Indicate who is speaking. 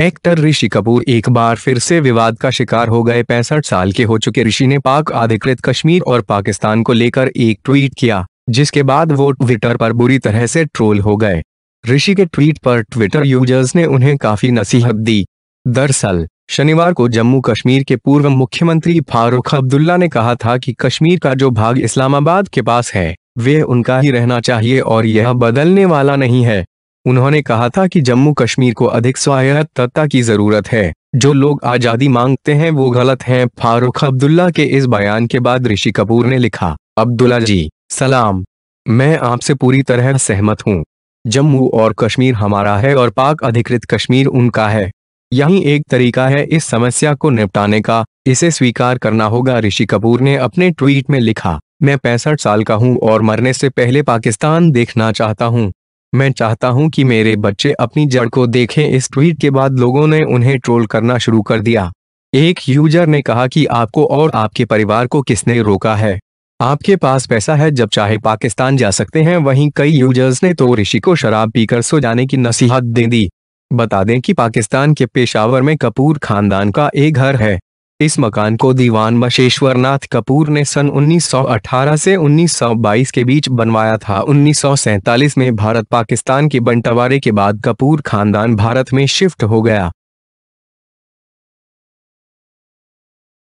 Speaker 1: actor ऋषि कपूर एक बार फिर से विवाद का शिकार हो गए पैंसठ साल के हो चुके ऋषि ने पाक अधिकृत कश्मीर और पाकिस्तान को लेकर एक ट्वीट किया जिसके बाद वो ट्विटर पर बुरी तरह से ट्रोल हो गए ऋषि के ट्वीट पर ट्विटर यूजर्स ने उन्हें काफी नसीहत दी दरअसल शनिवार को जम्मू कश्मीर के पूर्व मुख्यमंत्री फारूख अब्दुल्ला ने कहा था कि कश्मीर का जो भाग इस्लामाबाद के पास है वे उनका ही रहना चाहिए और यह बदलने वाला नहीं है उन्होंने कहा था कि जम्मू कश्मीर को अधिक स्वायत्तता की जरूरत है जो लोग आजादी मांगते हैं वो गलत हैं फारूख अब्दुल्ला के इस बयान के बाद ऋषि कपूर ने लिखा अब्दुल्ला जी सलाम मैं आपसे पूरी तरह सहमत हूँ जम्मू और कश्मीर हमारा है और पाक अधिकृत कश्मीर उनका है यही एक तरीका है इस समस्या को निपटाने का इसे स्वीकार करना होगा ऋषि कपूर ने अपने ट्वीट में लिखा मैं पैंसठ साल का हूं और मरने से पहले पाकिस्तान देखना चाहता हूं मैं चाहता हूं कि मेरे बच्चे अपनी जड़ को देखें इस ट्वीट के बाद लोगों ने उन्हें ट्रोल करना शुरू कर दिया एक यूजर ने कहा कि आपको और आपके परिवार को किसने रोका है आपके पास पैसा है जब चाहे पाकिस्तान जा सकते हैं वहीं कई यूजर्स ने तो ऋषि को शराब पीकर सो जाने की नसीहत दे दी बता दें कि पाकिस्तान के पेशावर में कपूर खानदान का एक घर है इस मकान को दीवान बशेश्वरनाथ कपूर ने सन 1918 से 1922 के बीच बनवाया था 1947 में भारत पाकिस्तान के बंटवारे के बाद कपूर खानदान भारत में शिफ्ट हो गया